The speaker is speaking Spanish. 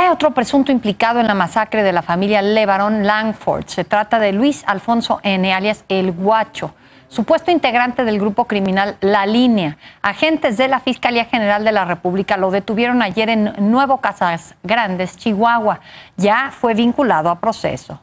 Hay otro presunto implicado en la masacre de la familia Levarón Langford. Se trata de Luis Alfonso N., alias El Guacho, supuesto integrante del grupo criminal La Línea. Agentes de la Fiscalía General de la República lo detuvieron ayer en Nuevo Casas Grandes, Chihuahua. Ya fue vinculado a proceso.